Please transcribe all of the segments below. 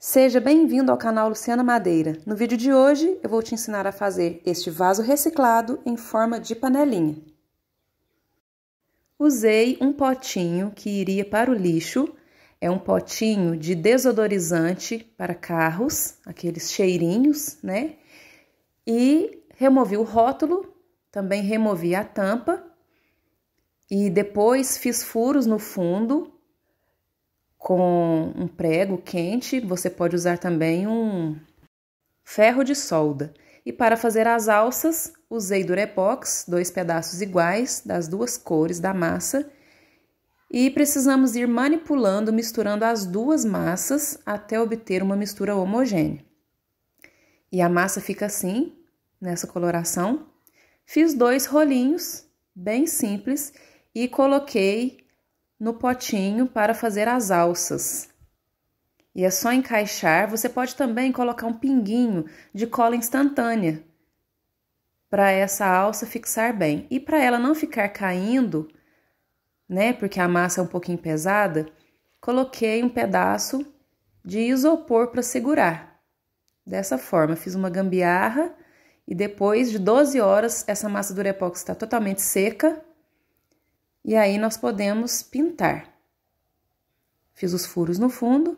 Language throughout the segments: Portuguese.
Seja bem-vindo ao canal Luciana Madeira. No vídeo de hoje eu vou te ensinar a fazer este vaso reciclado em forma de panelinha. Usei um potinho que iria para o lixo. É um potinho de desodorizante para carros, aqueles cheirinhos, né? E removi o rótulo, também removi a tampa e depois fiz furos no fundo com um prego quente, você pode usar também um ferro de solda. E para fazer as alças, usei durepox, dois pedaços iguais das duas cores da massa, e precisamos ir manipulando, misturando as duas massas até obter uma mistura homogênea. E a massa fica assim, nessa coloração. Fiz dois rolinhos, bem simples, e coloquei no potinho para fazer as alças. E é só encaixar. Você pode também colocar um pinguinho de cola instantânea para essa alça fixar bem. E para ela não ficar caindo, né, porque a massa é um pouquinho pesada, coloquei um pedaço de isopor para segurar. Dessa forma, fiz uma gambiarra e depois de 12 horas essa massa do durepox está totalmente seca e aí nós podemos pintar. Fiz os furos no fundo.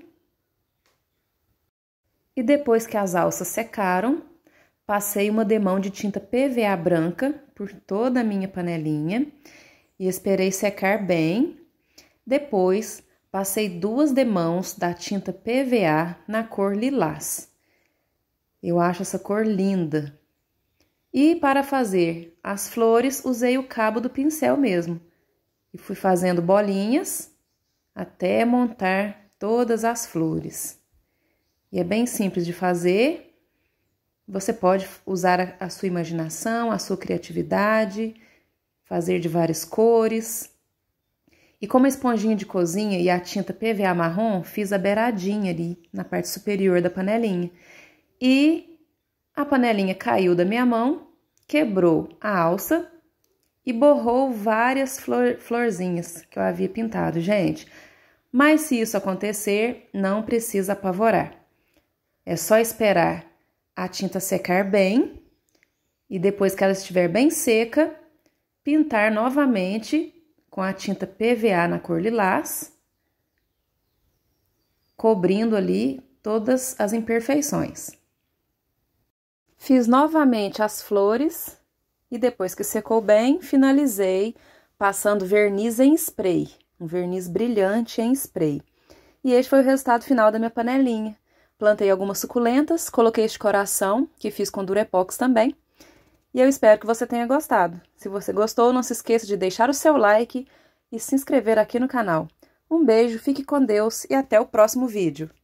E depois que as alças secaram, passei uma demão de tinta PVA branca por toda a minha panelinha e esperei secar bem. Depois, passei duas demãos da tinta PVA na cor lilás. Eu acho essa cor linda. E para fazer as flores, usei o cabo do pincel mesmo e fui fazendo bolinhas até montar todas as flores. E é bem simples de fazer. Você pode usar a sua imaginação, a sua criatividade, fazer de várias cores. E com a esponjinha de cozinha e a tinta PVA marrom, fiz a beiradinha ali na parte superior da panelinha. E a panelinha caiu da minha mão, quebrou a alça e borrou várias flor, florzinhas que eu havia pintado, gente. Mas se isso acontecer, não precisa apavorar. É só esperar a tinta secar bem e depois que ela estiver bem seca, pintar novamente com a tinta PVA na cor lilás, cobrindo ali todas as imperfeições. Fiz novamente as flores e depois que secou bem, finalizei passando verniz em spray, um verniz brilhante em spray. E este foi o resultado final da minha panelinha. Plantei algumas suculentas, coloquei este coração, que fiz com Durepox também. E eu espero que você tenha gostado. Se você gostou, não se esqueça de deixar o seu like e se inscrever aqui no canal. Um beijo, fique com Deus e até o próximo vídeo.